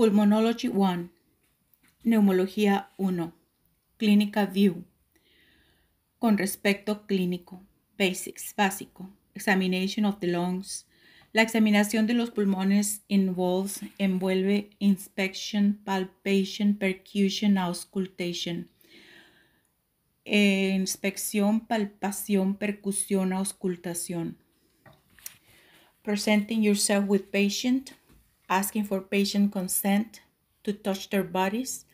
Pulmonology 1, Neumología 1, Clínica View. Con respecto clínico, basics, básico, examination of the lungs. La examinación de los pulmones involves, envuelve inspection, palpation, percussion, auscultation. Eh, inspección, palpación, percusión, auscultación. Presenting yourself with patient, asking for patient consent to touch their bodies,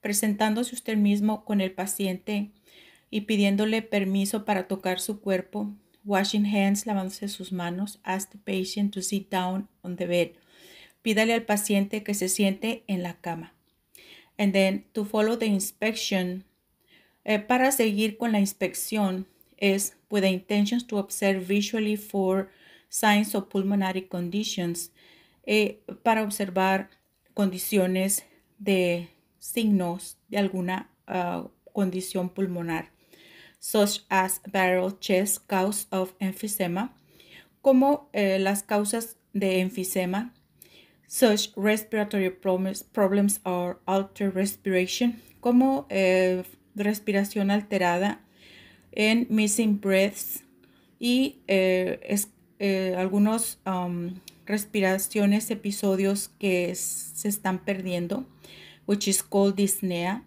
presentándose usted mismo con el paciente y pidiéndole permiso para tocar su cuerpo, washing hands, lavándose sus manos, ask the patient to sit down on the bed. Pídale al paciente que se siente en la cama. And then to follow the inspection, eh, para seguir con la inspección es with the intentions to observe visually for signs of pulmonary conditions. Eh, para observar condiciones de signos de alguna ah, condición pulmonar, such as barrel chest cause of emphysema, como eh, las causas de enfisema, such respiratory problems, or altered respiration, como eh, respiración alterada, en missing breaths y algunos um, respiraciones, episodios que se están perdiendo, which is called dysnea,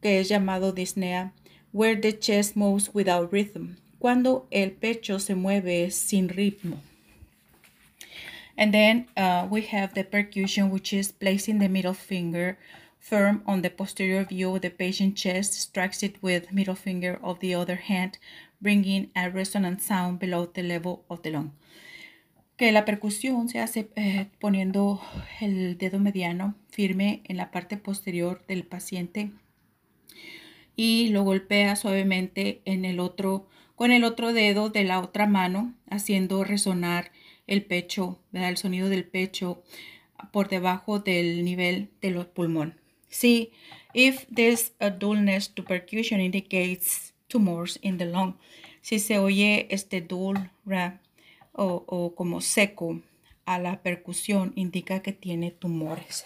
que es llamado disnea where the chest moves without rhythm, cuando el pecho se mueve sin ritmo. And then uh, we have the percussion, which is placing the middle finger firm on the posterior view of the patient's chest, strikes it with middle finger of the other hand, bringing a resonant sound below the level of the lung que la percusión se hace eh, poniendo el dedo mediano firme en la parte posterior del paciente y lo golpea suavemente en el otro con el otro dedo de la otra mano haciendo resonar el pecho, el sonido del pecho por debajo del nivel los pulmón. See if there's a dullness to percussion indicates tumors in the lung. Si se oye este dull, rap, o, como seco a la percusión indica que tiene tumores.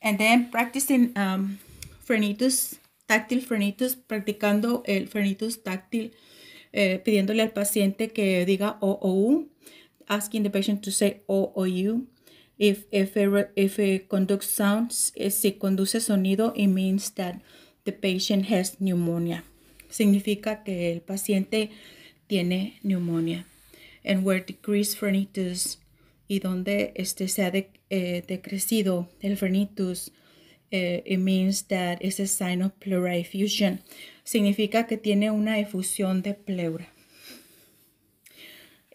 And then practicing um, frenitus, táctil frenitus, practicando el frenitus táctil, eh, pidiéndole al paciente que diga OOU, asking the patient to say OOU. If, if it conducts sounds, eh, si conduce sonido, it means that the patient has pneumonia. Significa que el paciente tiene neumonía and where decreased frenitus y donde este se ha eh, decrecido el fernitus, eh, it means that is a sign of pleura effusion. Significa que tiene una efusión de pleura.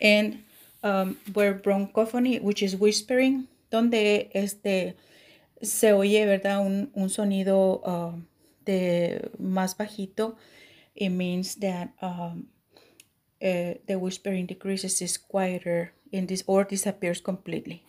And um, where bronchophony, which is whispering, donde este se oye, ¿verdad? Un, sonido um, de más bajito. It means that um, Uh, the whispering decreases, is quieter, and this or disappears completely.